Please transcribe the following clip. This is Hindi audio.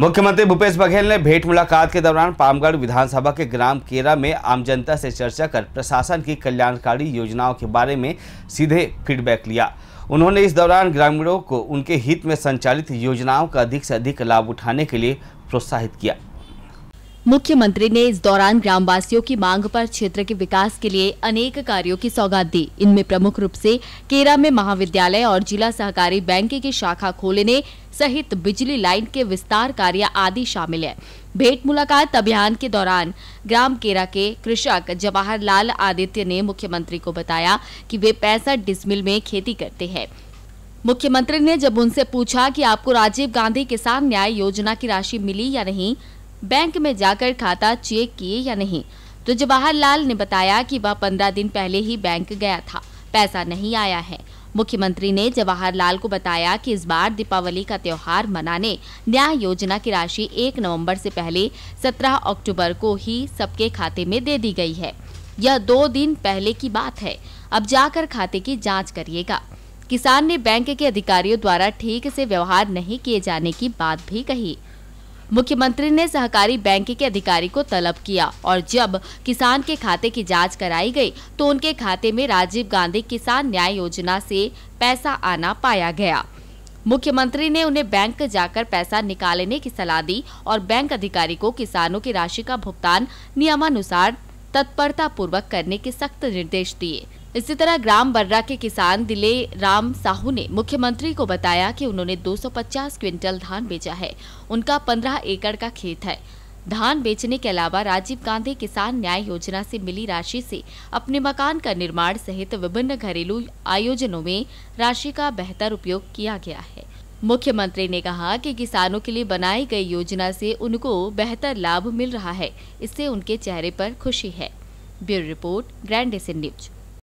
मुख्यमंत्री भूपेश बघेल ने भेंट मुलाकात के दौरान पामगढ़ विधानसभा के ग्राम केरा में आम जनता से चर्चा कर प्रशासन की कल्याणकारी योजनाओं के बारे में सीधे फीडबैक लिया उन्होंने इस दौरान ग्रामीणों को उनके हित में संचालित योजनाओं का अधिक से अधिक लाभ उठाने के लिए प्रोत्साहित किया मुख्यमंत्री ने इस दौरान ग्रामवासियों की मांग पर क्षेत्र के विकास के लिए अनेक कार्यों की सौगात दी इनमें प्रमुख रूप से केरा में महाविद्यालय और जिला सहकारी बैंक की शाखा खोलने सहित बिजली लाइन के विस्तार कार्य आदि शामिल है भेंट मुलाकात अभियान के दौरान ग्राम केरा के कृषक जवाहरलाल आदित्य ने मुख्यमंत्री को बताया की वे पैंसठ डिस्मिल में खेती करते हैं मुख्यमंत्री ने जब उनसे पूछा कि आपको राजीव गांधी किसान न्याय योजना की राशि मिली या नहीं बैंक में जाकर खाता चेक किए या नहीं तो जवाहरलाल ने बताया कि वह पंद्रह दिन पहले ही बैंक गया था पैसा नहीं आया है मुख्यमंत्री ने जवाहरलाल को बताया कि इस बार दीपावली का त्योहार मनाने न्याय योजना की राशि 1 नवंबर से पहले 17 अक्टूबर को ही सबके खाते में दे दी गई है यह दो दिन पहले की बात है अब जाकर खाते की जांच करिएगा किसान ने बैंक के अधिकारियों द्वारा ठीक से व्यवहार नहीं किए जाने की बात भी कही मुख्यमंत्री ने सहकारी बैंक के अधिकारी को तलब किया और जब किसान के खाते की जाँच कराई गयी तो उनके खाते में राजीव गांधी किसान न्याय योजना से पैसा आना पाया गया मुख्यमंत्री ने उन्हें बैंक जाकर पैसा निकालने की सलाह दी और बैंक अधिकारी को किसानों की राशि का भुगतान नियमानुसार तत्परता पूर्वक करने के सख्त निर्देश दिए इसी तरह ग्राम बर्रा के किसान दिले राम साहू ने मुख्यमंत्री को बताया कि उन्होंने 250 क्विंटल धान बेचा है उनका 15 एकड़ का खेत है धान बेचने के अलावा राजीव गांधी किसान न्याय योजना से मिली राशि से अपने मकान का निर्माण सहित विभिन्न घरेलू आयोजनों में राशि का बेहतर उपयोग किया गया है मुख्यमंत्री ने कहा कि किसानों के लिए बनाई गई योजना से उनको बेहतर लाभ मिल रहा है इससे उनके चेहरे पर खुशी है bureau report grand Asian news